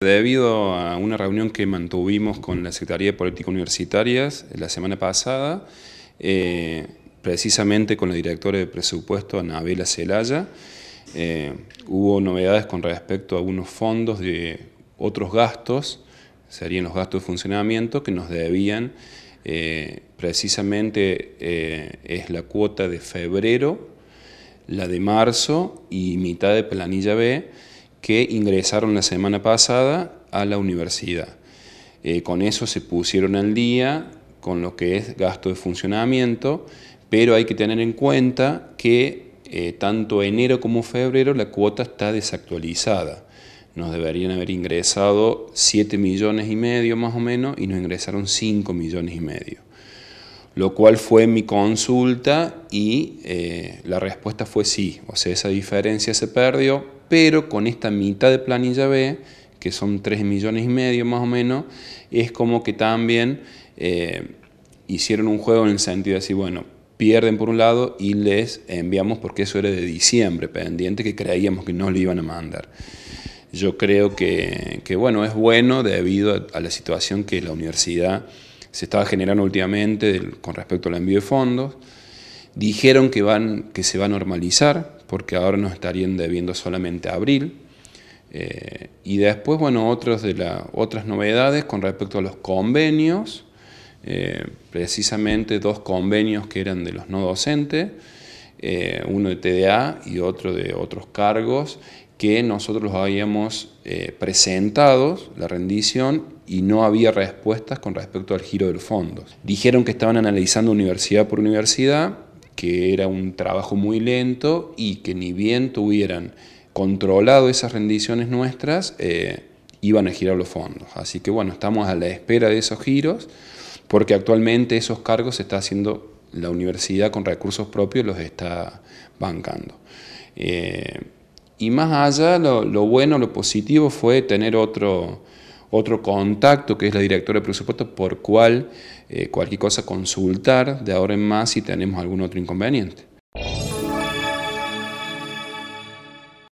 Debido a una reunión que mantuvimos con la Secretaría de Política Universitarias eh, la semana pasada, eh, precisamente con la directora de presupuesto, Anabela Celaya, eh, hubo novedades con respecto a unos fondos de otros gastos, serían los gastos de funcionamiento, que nos debían precisamente es la cuota de febrero, la de marzo y mitad de planilla B, que ingresaron la semana pasada a la universidad. Eh, con eso se pusieron al día con lo que es gasto de funcionamiento, pero hay que tener en cuenta que eh, tanto enero como febrero la cuota está desactualizada. Nos deberían haber ingresado 7 millones y medio más o menos y nos ingresaron 5 millones y medio. Lo cual fue mi consulta y eh, la respuesta fue sí. O sea, esa diferencia se perdió, pero con esta mitad de planilla B, que son 3 millones y medio más o menos, es como que también eh, hicieron un juego en el sentido de decir, bueno, pierden por un lado y les enviamos, porque eso era de diciembre pendiente, que creíamos que no le iban a mandar. Yo creo que, bueno, es bueno debido a, la situación que la universidad se estaba generando últimamente con respecto al envío de fondos. Dijeron que, van, que se va a normalizar, porque ahora nos estarían debiendo solamente abril. Eh, y después, bueno, otros de otras novedades con respecto a los convenios, eh, precisamente dos convenios que eran de los no docentes, eh, uno de TDA y otro de otros cargos, que nosotros los habíamos presentado la rendición y no había respuestas con respecto al giro del fondo. Dijeron que estaban analizando universidad por universidad, que era un trabajo muy lento y que ni bien tuvieran controlado esas rendiciones nuestras, eh, iban a girar los fondos. Así que bueno, estamos a la espera de esos giros, porque actualmente esos cargos se está haciendo la universidad con recursos propios, los está bancando. Eh, y más allá, lo bueno, lo positivo fue tener otro otro contacto que es la directora de presupuesto por cual eh, cualquier cosa consultar de ahora en más si tenemos algún otro inconveniente.